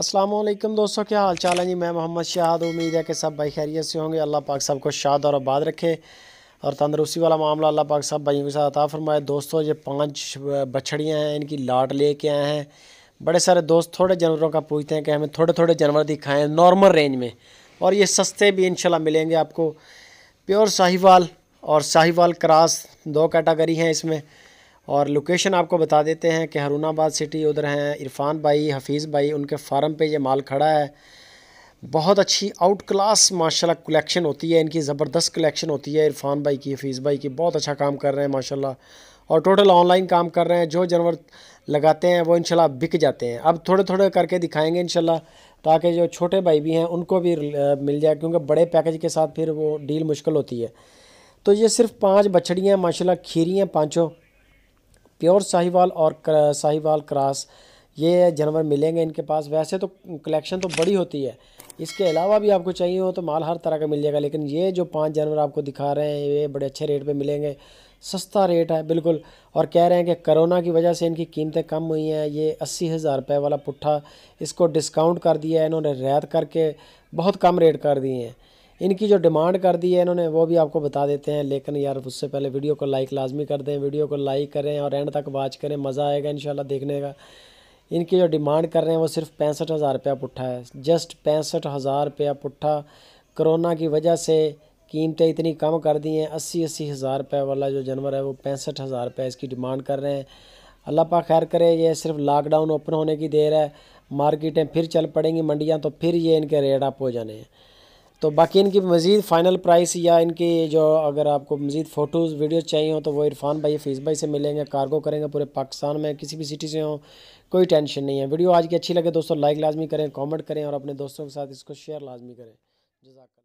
असलम दोस्तों क्या हाल चाल है जी मैं मोहम्मद शाहद उम्मीद है कि सब भाई खैरियत से होंगे अल्लाह पाक को शाद और आबाद रखे और तंदरुस्ती वाला मामला अल्लाह पाक सब भाइयों के साथ अता फरमाए दोस्तों ये पांच बछड़ियाँ हैं इनकी लाट ले के आए हैं बड़े सारे दोस्त थोड़े जानवरों का पूछते हैं कि हमें थोड़े थोड़े जानवर दिखाएँ नॉर्मल रेंज में और ये सस्ते भी शाला मिलेंगे आपको प्योर साहिवाल और साहिवाल क्रास दो कैटागरी हैं इसमें और लोकेशन आपको बता देते हैं कि आबाद सिटी उधर हैं इरफान भाई हफीज़ भाई उनके फार्म पे ये माल खड़ा है बहुत अच्छी आउट क्लास माशाल्लाह कलेक्शन होती है इनकी ज़बरदस्त कलेक्शन होती है इरफान भाई की हफीज़ भाई की बहुत अच्छा काम कर रहे हैं माशाल्लाह और टोटल ऑनलाइन काम कर रहे हैं जो जानवर लगाते हैं वो इनशाला बिक जाते हैं अब थोड़े थोड़े करके दिखाएंगे इनशाला ताकि जो छोटे भाई भी हैं उनको भी मिल जाए क्योंकि बड़े पैकेज के साथ फिर वो डील मुश्किल होती है तो ये सिर्फ पाँच बछड़ियाँ माशाला खीरी हैं पाँचों प्योर साहिवाल और साहिवाल क्रास ये जानवर मिलेंगे इनके पास वैसे तो कलेक्शन तो बड़ी होती है इसके अलावा भी आपको चाहिए हो तो माल हर तरह का मिल जाएगा लेकिन ये जो पांच जानवर आपको दिखा रहे हैं ये बड़े अच्छे रेट पे मिलेंगे सस्ता रेट है बिल्कुल और कह रहे हैं कि कोरोना की वजह से इनकी कीमतें कम हुई हैं ये अस्सी हज़ार रुपये वाला पुट्ठा इसको डिस्काउंट कर दिया है इन्होंने रैत करके बहुत कम रेट कर दिए हैं इनकी जो डिमांड कर दी है इन्होंने वो भी आपको बता देते हैं लेकिन यार उससे पहले वीडियो को लाइक लाजमी कर दें वीडियो को लाइक करें और एंड तक वाच करें मज़ा आएगा इन देखने का इनकी जो डिमांड कर रहे हैं वो सिर्फ पैंसठ हज़ार रुपया पुट्ठा है जस्ट पैंसठ हज़ार रुपया पुट्ठा कोरोना की वजह से कीमतें इतनी कम कर दी हैं अस्सी अस्सी हज़ार रुपये वाला जो जानवर है वो पैंसठ हज़ार रुपये इसकी डिमांड कर रहे हैं अल्लाह पा खैर करे ये सिर्फ लॉकडाउन ओपन होने की देर है मार्केटें फिर चल पड़ेंगी मंडियाँ तो फिर ये इनके रेट अप हो जाने हैं तो बाकी इनकी मज़ीद फ़ाइनल प्राइस या इनकी जो अगर आपको मज़ीद फ़ोटोज़ वीडियो चाहिए हो तो वो इरफान भाई फेस भाई से मिलेंगे कार्गो करेंगे पूरे पाकिस्तान में किसी भी सिटी से हो कोई टेंशन नहीं है वीडियो आज की अच्छी लगे दोस्तों लाइक लाजमी करें कमेंट करें और अपने दोस्तों के साथ इसको शेयर लाजमी करें जजाक